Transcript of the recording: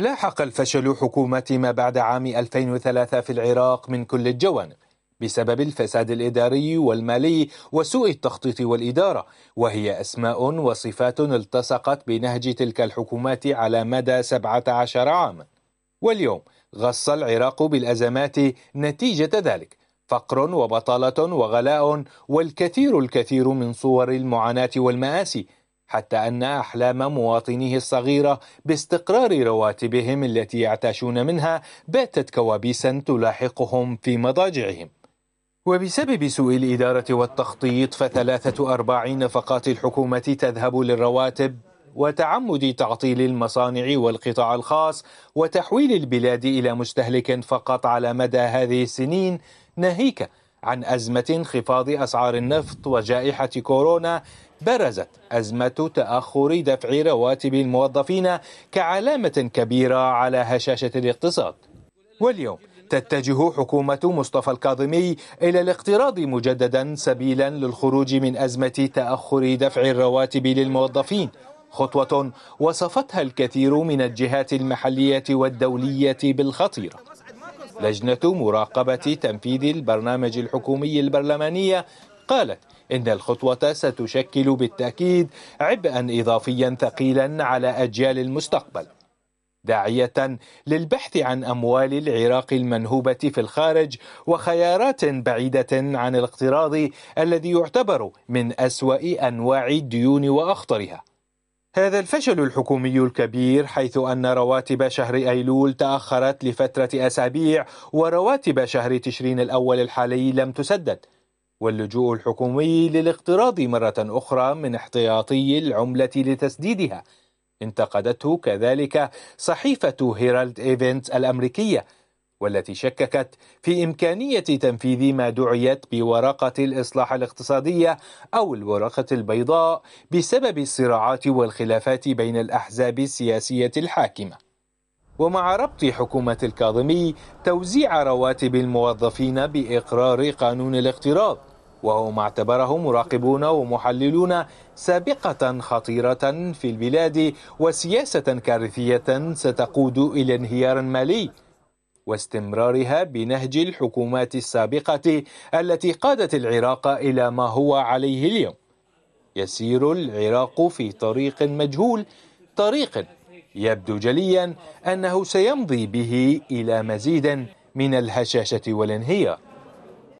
لاحق الفشل حكومة ما بعد عام 2003 في العراق من كل الجوانب بسبب الفساد الإداري والمالي وسوء التخطيط والإدارة وهي أسماء وصفات التصقت بنهج تلك الحكومات على مدى 17 عاما واليوم غص العراق بالأزمات نتيجة ذلك فقر وبطالة وغلاء والكثير الكثير من صور المعاناة والمآسي حتى أن أحلام مواطنيه الصغيرة باستقرار رواتبهم التي يعتاشون منها باتت كوابيسا تلاحقهم في مضاجعهم وبسبب سوء الإدارة والتخطيط فثلاثة أرباع نفقات الحكومة تذهب للرواتب وتعمد تعطيل المصانع والقطاع الخاص وتحويل البلاد إلى مستهلك فقط على مدى هذه السنين ناهيك عن أزمة انخفاض أسعار النفط وجائحة كورونا برزت أزمة تأخر دفع رواتب الموظفين كعلامة كبيرة على هشاشة الاقتصاد واليوم تتجه حكومة مصطفى الكاظمي إلى الاقتراض مجددا سبيلا للخروج من أزمة تأخر دفع الرواتب للموظفين خطوة وصفتها الكثير من الجهات المحلية والدولية بالخطيرة لجنة مراقبة تنفيذ البرنامج الحكومي البرلمانية قالت إن الخطوة ستشكل بالتأكيد عبئا إضافيا ثقيلا على أجيال المستقبل داعية للبحث عن أموال العراق المنهوبة في الخارج وخيارات بعيدة عن الاقتراض الذي يعتبر من أسوأ أنواع الديون وأخطرها هذا الفشل الحكومي الكبير حيث أن رواتب شهر أيلول تأخرت لفترة أسابيع ورواتب شهر تشرين الأول الحالي لم تسدد واللجوء الحكومي للاقتراض مرة أخرى من احتياطي العملة لتسديدها انتقدته كذلك صحيفة هيرالد إيفنت الأمريكية والتي شككت في إمكانية تنفيذ ما دعيت بورقة الإصلاح الاقتصادية أو الورقة البيضاء بسبب الصراعات والخلافات بين الأحزاب السياسية الحاكمة. ومع ربط حكومة الكاظمي توزيع رواتب الموظفين بإقرار قانون الاقتراض وهو ما اعتبره مراقبون ومحللون سابقة خطيرة في البلاد وسياسة كارثية ستقود إلى انهيار مالي واستمرارها بنهج الحكومات السابقه التي قادت العراق الى ما هو عليه اليوم يسير العراق في طريق مجهول طريق يبدو جليا انه سيمضي به الى مزيد من الهشاشه والانهيار